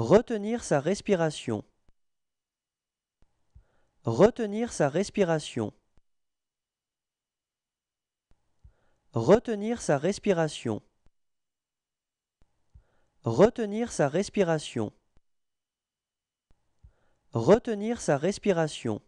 Retenir sa respiration. Retenir sa respiration. Retenir sa respiration. Retenir sa respiration. Retenir sa respiration.